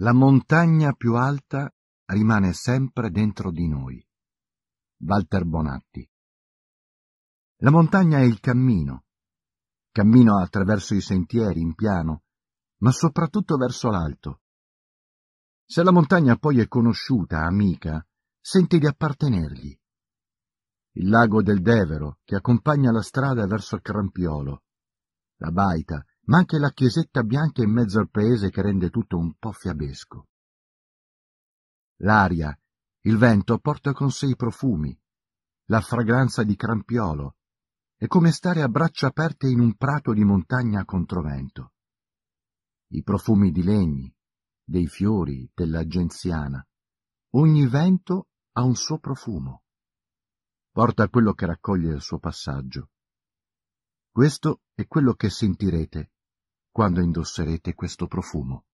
La montagna più alta rimane sempre dentro di noi. Walter Bonatti. La montagna è il cammino, cammino attraverso i sentieri in piano, ma soprattutto verso l'alto. Se la montagna poi è conosciuta, amica, senti di appartenergli. Il lago del Devero che accompagna la strada verso Crampiolo, la baita ma anche la chiesetta bianca in mezzo al paese che rende tutto un po' fiabesco. L'aria, il vento porta con sé i profumi, la fragranza di crampiolo, è come stare a braccia aperte in un prato di montagna controvento. I profumi di legni, dei fiori, della genziana, ogni vento ha un suo profumo. Porta quello che raccoglie il suo passaggio. Questo è quello che sentirete quando indosserete questo profumo.